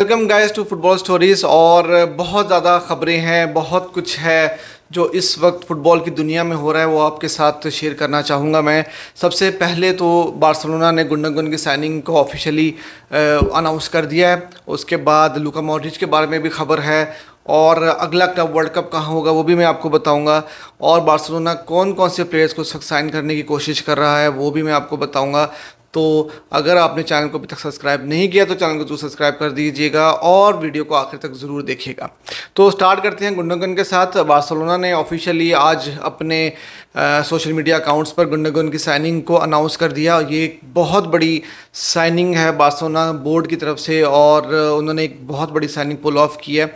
welcome guys to football stories और बहुत ज़्यादा खबरें हैं बहुत कुछ है जो इस वक्त फ़ुटबॉल की दुनिया में हो रहा है वो आपके साथ शेयर करना चाहूँगा मैं सबसे पहले तो बार्सलोना ने गुंडगुन की साइनिंग को ऑफिशियली अनाउंस कर दिया है उसके बाद लुका मॉडिज के बारे में भी खबर है और अगला कब वर्ल्ड कप कहाँ होगा वो भी मैं आपको बताऊंगा और बार्सिलोना कौन कौन से प्लेयर्स को साइन करने की कोशिश कर रहा है वो भी मैं आपको बताऊंगा तो अगर आपने चैनल को अभी तक सब्सक्राइब नहीं किया तो चैनल को जरूर सब्सक्राइब कर दीजिएगा और वीडियो को आखिर तक ज़रूर देखिएगा तो स्टार्ट करते हैं गुंडागन के साथ बार्सोलोना ने ऑफिशियली आज अपने आ, सोशल मीडिया अकाउंट्स पर गुंडागन की साइनिंग को अनाउंस कर दिया ये एक बहुत बड़ी साइनिंग है बार्सोलोना बोर्ड की तरफ से और उन्होंने एक बहुत बड़ी साइनिंग पुल ऑफ की है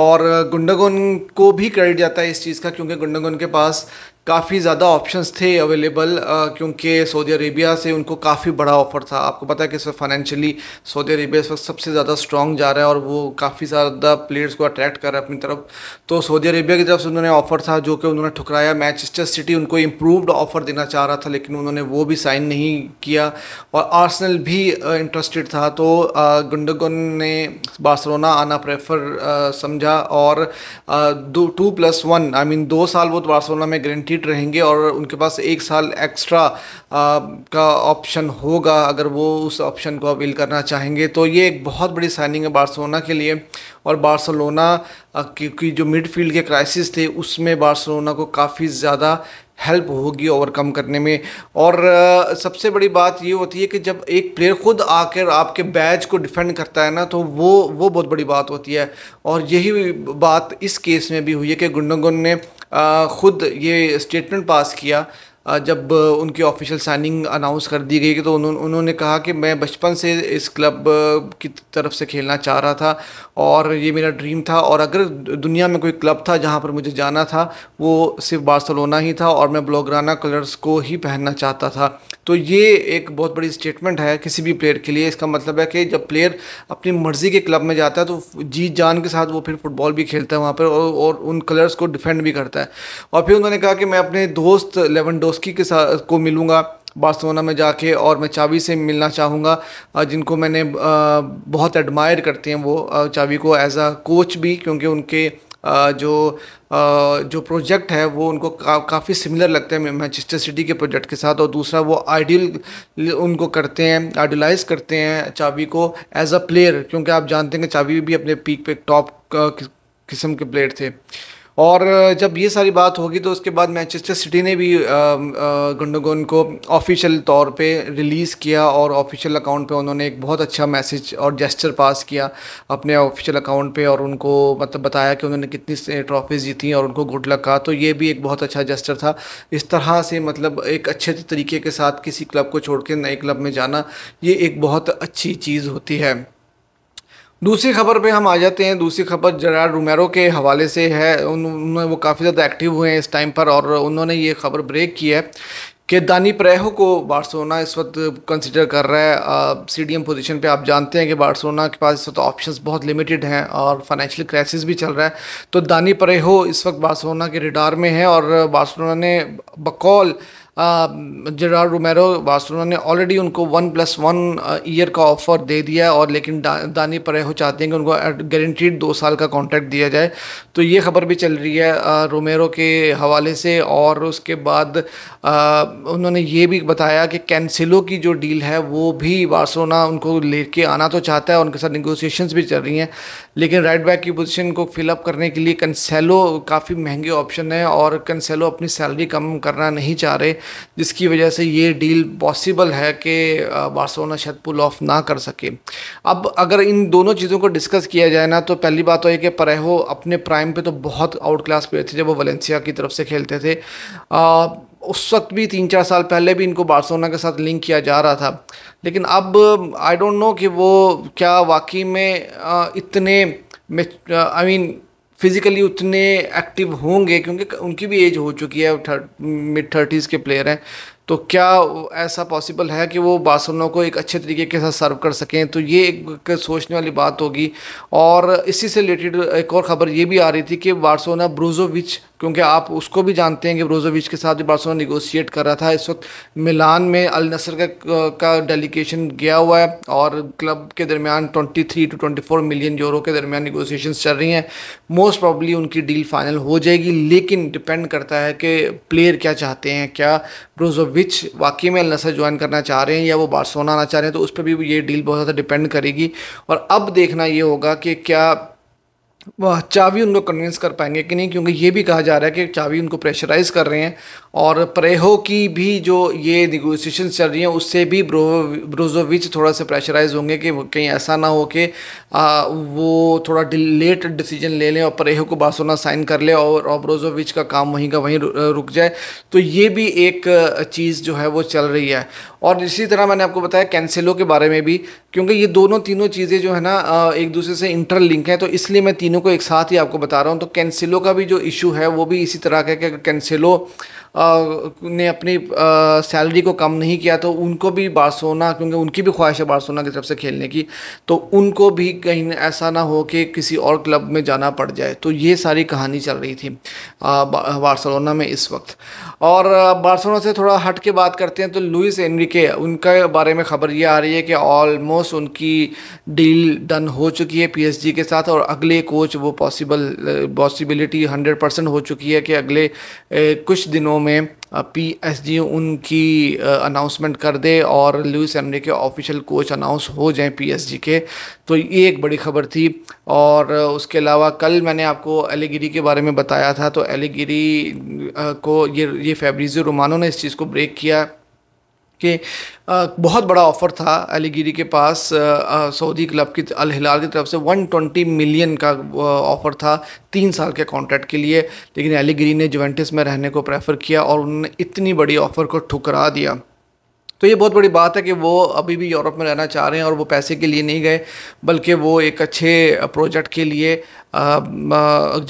और गुंडागन को भी क्रेडिट जाता है इस चीज़ का क्योंकि गुंडागन के पास काफ़ी ज़्यादा ऑप्शंस थे अवेलेबल क्योंकि सऊदी अरेबिया से उनको काफ़ी बड़ा ऑफर था आपको पता है कि इस वक्त फाइनेंशियली सऊदी अरेबिया इस वक्त सबसे ज़्यादा स्ट्रॉन्ग जा रहा है और वो काफ़ी ज़्यादा प्लेयर्स को अट्रैक्ट कर रहा है अपनी तरफ तो सऊदी अरेबिया की तरफ से उन्होंने ऑफ़र था जो कि उन्होंने ठुकराया मैचेस्टर सिटी उनको इम्प्रूवड ऑफ़र देना चाह रहा था लेकिन उन्होंने वो भी साइन नहीं किया और आर्सनल भी इंटरेस्टेड था तो गुंडगन ने बार्सलोना आना प्रेफर समझा और दो two plus one I mean दो साल वो बार्सलोना तो में ग्रेंटी लिमिटेड रहेंगे और उनके पास एक साल एक्स्ट्रा का ऑप्शन होगा अगर वो उस ऑप्शन को अपील करना चाहेंगे तो ये एक बहुत बड़ी साइनिंग है बार्सलोना के लिए और बार्सलोना क्योंकि जो मिडफील्ड के क्राइसिस थे उसमें बार्सलोना को काफ़ी ज़्यादा हेल्प होगी ओवरकम करने में और सबसे बड़ी बात ये होती है कि जब एक प्लेयर खुद आकर आपके बैच को डिफेंड करता है ना तो वो वो बहुत बड़ी बात होती है और यही बात इस केस में भी हुई है कि गुंडगुन ने ख़ुद ये स्टेटमेंट पास किया जब उनकी ऑफिशियल साइनिंग अनाउंस कर दी गई तो उन्होंने उन्होंने कहा कि मैं बचपन से इस क्लब की तरफ से खेलना चाह रहा था और ये मेरा ड्रीम था और अगर दुनिया में कोई क्लब था जहाँ पर मुझे जाना था वो सिर्फ बार्सलोना ही था और मैं ब्लोग्राना कलर्स को ही पहनना चाहता था तो ये एक बहुत बड़ी स्टेटमेंट है किसी भी प्लेयर के लिए इसका मतलब है कि जब प्लेयर अपनी मर्ज़ी के क्लब में जाता है तो जीत जान के साथ वो फिर फुटबॉल भी खेलता है वहाँ पर और, और उन कलर्स को डिफेंड भी करता है और फिर उन्होंने कहा कि मैं अपने दोस्त लेवन के साथ को मिलूँगा बार्सलोना में जाके और मैं चावी से मिलना चाहूँगा जिनको मैंने बहुत एडमायर करते हैं वो चावी को एज अ कोच भी क्योंकि उनके जो जो प्रोजेक्ट है वो उनको का, काफ़ी सिमिलर लगते हैं मैनचेस्टर सिटी के प्रोजेक्ट के साथ और दूसरा वो आइडियल उनको करते हैं आइडलाइज करते हैं चाबी को एज अ प्लेयर क्योंकि आप जानते हैं कि चाबी भी अपने पीक पे टॉप किस्म के प्लेयर थे और जब ये सारी बात होगी तो उसके बाद मैनचेस्टर सिटी ने भी गुंडोगन को ऑफिशियल तौर पे रिलीज़ किया और ऑफिशियल अकाउंट पे उन्होंने एक बहुत अच्छा मैसेज और जेस्चर पास किया अपने ऑफिशियल अकाउंट पे और उनको मतलब बताया कि उन्होंने कितनी ट्रॉफीज़ जीती और उनको गुड लक कहा तो ये भी एक बहुत अच्छा जेस्चर था इस तरह से मतलब एक अच्छे तरीके के साथ किसी क्लब को छोड़ के नए क्लब में जाना ये एक बहुत अच्छी चीज़ होती है दूसरी खबर पे हम आ जाते हैं दूसरी खबर जरार रोमेरो के हवाले से है उन्होंने वो काफ़ी ज़्यादा एक्टिव हुए हैं इस टाइम पर और उन्होंने ये खबर ब्रेक की है कि दानी प्रेहो को बार्सोना इस वक्त कंसिडर कर रहा है सी डी एम पोजिशन पर आप जानते हैं कि बार्सोना के पास इस वक्त ऑप्शंस बहुत लिमिटेड हैं और फाइनेंशियल क्राइसिस भी चल रहा है तो दानी प्रेहो इस वक्त बार्सोना के रिडार में है और बार्सोना ने बकौल जरार रोमेरो बार्सलोना ने ऑलरेडी उनको वन प्लस वन ईयर का ऑफर दे दिया है और लेकिन दा, दानी परेहो चाहते हैं कि उनको गारंटीड दो साल का कॉन्ट्रैक्ट दिया जाए तो ये खबर भी चल रही है रोमेरो के हवाले से और उसके बाद आ, उन्होंने ये भी बताया कि कैंसिलो की जो डील है वो भी बार्सलोना उनको लेके आना तो चाहता है उनके साथ निगोसिएशंस भी चल रही हैं लेकिन राइट बैक की पोजीशन को फिलअप करने के लिए कंसेलो काफ़ी महंगे ऑप्शन है और कंसेलो अपनी सैलरी कम करना नहीं चाह रहे जिसकी वजह से ये डील पॉसिबल है कि बार्सोना शायद पुल ऑफ ना कर सके अब अगर इन दोनों चीज़ों को डिस्कस किया जाए ना तो पहली बात तो ये कि परेहो अपने प्राइम पे तो बहुत आउट क्लास प्लेयर थे जब वो वलेंसिया की तरफ से खेलते थे आ, उस वक्त भी तीन चार साल पहले भी इनको बार्सोना के साथ लिंक किया जा रहा था लेकिन अब आई डोंट नो कि वो क्या वाकई में इतने I mean I mean, physically उतने एक्टिव होंगे क्योंकि उनकी भी एज हो चुकी है मिड थर्टीज़ के प्लेयर हैं तो क्या ऐसा पॉसिबल है कि वो बासनों को एक अच्छे तरीके के साथ सर्व कर सकें तो ये एक सोचने वाली बात होगी और इसी से रिलेटेड एक और ख़बर ये भी आ रही थी कि बार्सोना ब्रोजोविच क्योंकि आप उसको भी जानते हैं कि ब्रोजोविच के साथ बार्सोना निगोशिएट कर रहा था इस वक्त मिलान में अल नसर का का डेलीगेशन गया हुआ है और क्लब के दरमियान 23 टू 24 मिलियन यूरो के दरमियान निगोशिएशंस चल रही हैं मोस्ट प्रॉब्ली उनकी डील फाइनल हो जाएगी लेकिन डिपेंड करता है कि प्लेयर क्या चाहते हैं क्या ब्रोजोविच विच वाकई में अल नसर ज्वाइन करना चाह रहे हैं या वो बार्सोना आना चाह रहे हैं तो उस पर भी ये डील बहुत ज़्यादा डिपेंड करेगी और अब देखना ये होगा कि क्या वह चावी उनको कन्विंस कर पाएंगे कि नहीं क्योंकि ये भी कहा जा रहा है कि चावी उनको प्रेशराइज कर रहे हैं और परेहो की भी जो ये निगोसिएशन चल रही हैं उससे भी ब्रो ब्रोजोविच थोड़ा सा प्रेशराइज होंगे कि कहीं ऐसा ना हो कि वो थोड़ा लेट डिसीजन ले लें और परेहो को बासोना साइन कर ले और, और ब्रोजोविच का काम वहीं का वहीं रुक जाए तो ये भी एक चीज़ जो है वो चल रही है और इसी तरह मैंने आपको बताया कैंसिलो के बारे में भी क्योंकि ये दोनों तीनों चीज़ें जो है ना एक दूसरे से इंटरलिंक हैं तो इसलिए मैं तीन तीनों को एक साथ ही आपको बता रहा हूँ तो कैंसिलो का भी जो इशू है वो भी इसी तरह का है कि कैंसिलो ने अपनी सैलरी को कम नहीं किया तो उनको भी बारसोना क्योंकि उनकी भी ख्वाहिश है बारसोना की तरफ से खेलने की तो उनको भी कहीं ऐसा ना हो कि किसी और क्लब में जाना पड़ जाए तो ये सारी कहानी चल रही थी बार्सलोना में इस वक्त और बार्सलोना से थोड़ा हट के बात करते हैं तो लुइस एनरिके उनके बारे में खबर ये आ रही है कि ऑलमोस्ट उनकी डील डन हो चुकी है पीएसजी के साथ और अगले कोच वो पॉसिबल पॉसिबिलिटी हंड्रेड परसेंट हो चुकी है कि अगले कुछ दिनों में पीएसजी उनकी अनाउंसमेंट कर दे और लुइस एमरे के ऑफिशियल कोच अनाउंस हो एस पीएसजी के तो ये एक बड़ी खबर थी और उसके अलावा कल मैंने आपको एलीगिरी के बारे में बताया था तो एलेगिरी को ये ये फेब्रिजो रोमानो ने इस चीज़ को ब्रेक किया कि बहुत बड़ा ऑफ़र था अलीगिरी के पास सऊदी क्लब की अल हिलाल की तरफ से 120 मिलियन का ऑफ़र था तीन साल के कॉन्ट्रैक्ट के लिए लेकिन अलीगिरी ने जोवेंटिस में रहने को प्रेफर किया और उन्होंने इतनी बड़ी ऑफ़र को ठुकरा दिया तो ये बहुत बड़ी बात है कि वो अभी भी यूरोप में रहना चाह रहे हैं और वो पैसे के लिए नहीं गए बल्कि वो एक अच्छे प्रोजेक्ट के लिए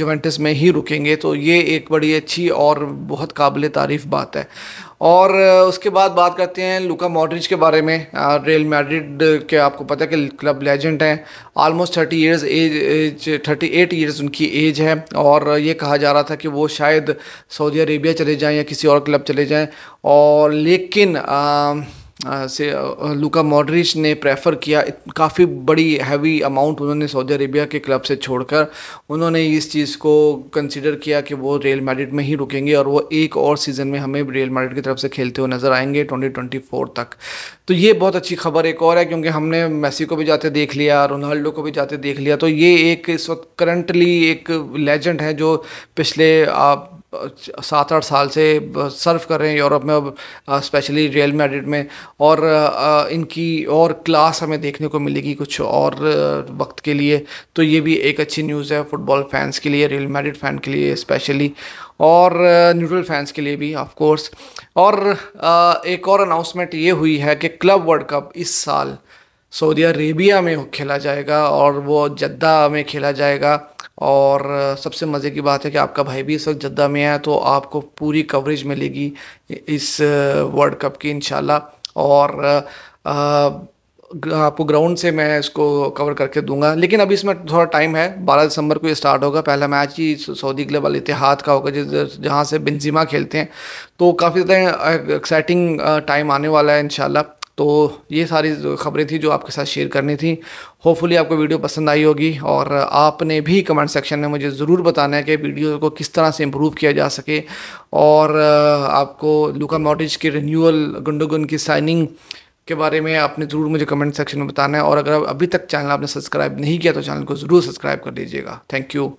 जोवेंटिस में ही रुकेंगे तो ये एक बड़ी अच्छी और बहुत काबिल तारीफ़ बात है और उसके बाद बात करते हैं लुका मॉड्रिज के बारे में रियल मैड्रिड के आपको पता है कि क्लब लेजेंड हैं almost thirty years age age thirty eight years उनकी एज है और ये कहा जा रहा था कि वो शायद सऊदी अरेबिया चले जाएँ या किसी और क्लब चले जाएँ और लेकिन आ, से लुका मॉड्रिच ने प्रेफर किया काफ़ी बड़ी हैवी अमाउंट उन्होंने सऊदी अरेबिया के क्लब से छोड़कर उन्होंने इस चीज़ को कंसिडर किया कि वो रियल मैडिट में ही रुकेंगे और वो एक और सीज़न में हमें रियल मैडिट की तरफ से खेलते हुए नज़र आएंगे 2024 तक तो ये बहुत अच्छी खबर एक और है क्योंकि हमने मेसी को भी जाते देख लिया रोनाल्डो को भी जाते देख लिया तो ये एक इस वक्त करंटली एक लेजेंड है जो पिछले आप सात आठ साल से सर्व कर रहे हैं यूरोप में अब स्पेशली रियल मेडिट में और इनकी और क्लास हमें देखने को मिलेगी कुछ और वक्त के लिए तो ये भी एक अच्छी न्यूज़ है फुटबॉल फैंस के लिए रियल मेडिट फ़ैन के लिए स्पेशली और न्यूट्रल फैंस के लिए भी ऑफ कोर्स और एक और अनाउंसमेंट ये हुई है कि क्लब वर्ल्ड कप इस साल सऊदी अरेबिया में खेला जाएगा और वो जद्दा में खेला जाएगा और सबसे मज़े की बात है कि आपका भाई भी इस वक्त जद्दा में है तो आपको पूरी कवरेज मिलेगी इस वर्ल्ड कप की इन और आपको ग्राउंड से मैं इसको कवर करके दूंगा लेकिन अभी इसमें थोड़ा टाइम है 12 दिसंबर को ये स्टार्ट होगा पहला मैच ही सऊदी क्लब अल इतिहाद का होगा जिस जहाँ से बिनजिमा खेलते हैं तो काफ़ी ज़्यादा एक्साइटिंग टाइम आने वाला है इन तो ये सारी खबरें थी जो आपके साथ शेयर करनी थी होपफुली आपको वीडियो पसंद आई होगी और आपने भी कमेंट सेक्शन में मुझे ज़रूर बताना है कि वीडियो को किस तरह से इम्प्रूव किया जा सके और आपको लुका मॉटिज के रिन्यूअल गुंडोगुन की साइनिंग के बारे में आपने ज़रूर मुझे कमेंट सेक्शन में बताना है और अगर अभी तक चैनल आपने सब्सक्राइब नहीं किया तो चैनल को ज़रूर सब्सक्राइब कर लीजिएगा थैंक यू